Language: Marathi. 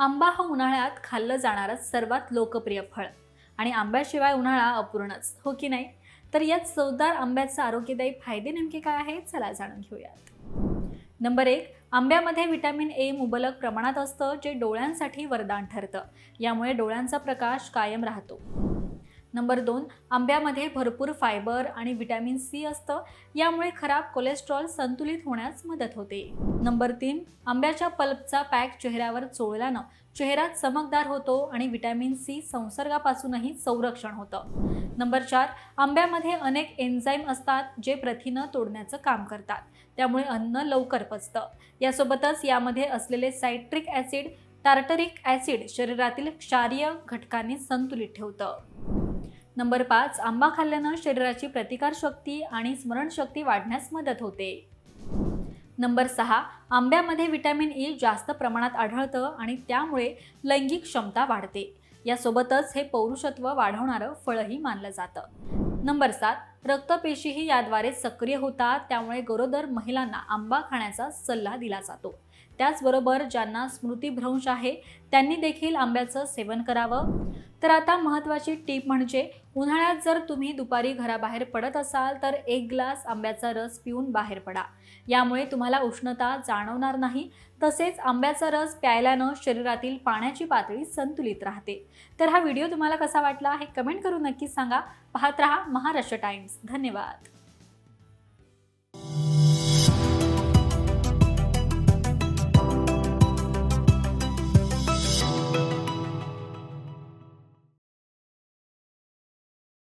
आंबा हा उन्हाळ्यात खाल्लं जाणारं सर्वात लोकप्रिय फळ आणि आंब्याशिवाय उन्हाळा अपूर्णच हो की नाही तर यात चवदार आंब्याचे आरोग्यदायी फायदे नेमके काय आहेत चला जाणून घेऊयात नंबर एक आंब्यामध्ये व्हिटॅमिन ए मुबलक प्रमाणात असतं जे डोळ्यांसाठी वरदान ठरतं यामुळे डोळ्यांचा प्रकाश कायम राहतो नंबर दोन आंब्यामध्ये भरपूर फायबर आणि व्हिटॅमिन सी असतं यामुळे खराब कोलेस्ट्रॉल संतुलित होण्यास मदत होते नंबर तीन आंब्याच्या पल्पचा पॅक चेहऱ्यावर चोळल्यानं चेहरा चमकदार होतो आणि व्हिटॅमिन सी संसर्गापासूनही संरक्षण होतं नंबर चार आंब्यामध्ये अनेक एन्झाईम असतात जे प्रथिनं तोडण्याचं काम करतात त्यामुळे अन्न लवकर पचतं यासोबतच यामध्ये असलेले सायट्रिक ॲसिड टार्टरिक ॲसिड शरीरातील क्षारीय घटकांनी संतुलित ठेवतं नंबर पाच आंबा खाल्ल्यानं शरीराची प्रतिकारशक्ती आणि स्मरणशक्ती वाढण्यास मदत होते नंबर सहा आंब्यामध्ये व्हिटॅमिन ई जास्त प्रमाणात आढळतं आणि त्यामुळे लैंगिक क्षमता वाढते यासोबतच हे पौरुषत्व वाढवणारं फळही मानलं जातं नंबर सात रक्तपेशीही याद्वारे सक्रिय होतात त्यामुळे गरोदर महिलांना आंबा खाण्याचा सल्ला दिला जातो त्याचबरोबर ज्यांना स्मृतीभ्रंश आहे त्यांनी देखील आंब्याचं सेवन करावं तर आता महत्त्वाची टीप म्हणजे उन्हाळ्यात जर तुम्ही दुपारी घराबाहेर पडत असाल तर एक ग्लास आंब्याचा रस पिऊन बाहेर पडा यामुळे तुम्हाला उष्णता जाणवणार नाही तसेच आंब्याचा रस प्यायल्यानं शरीरातील पाण्याची पातळी संतुलित राहते तर हा व्हिडिओ तुम्हाला कसा वाटला हे कमेंट करून नक्कीच सांगा पाहत रहा महाराष्ट्र टाइम्स धन्यवाद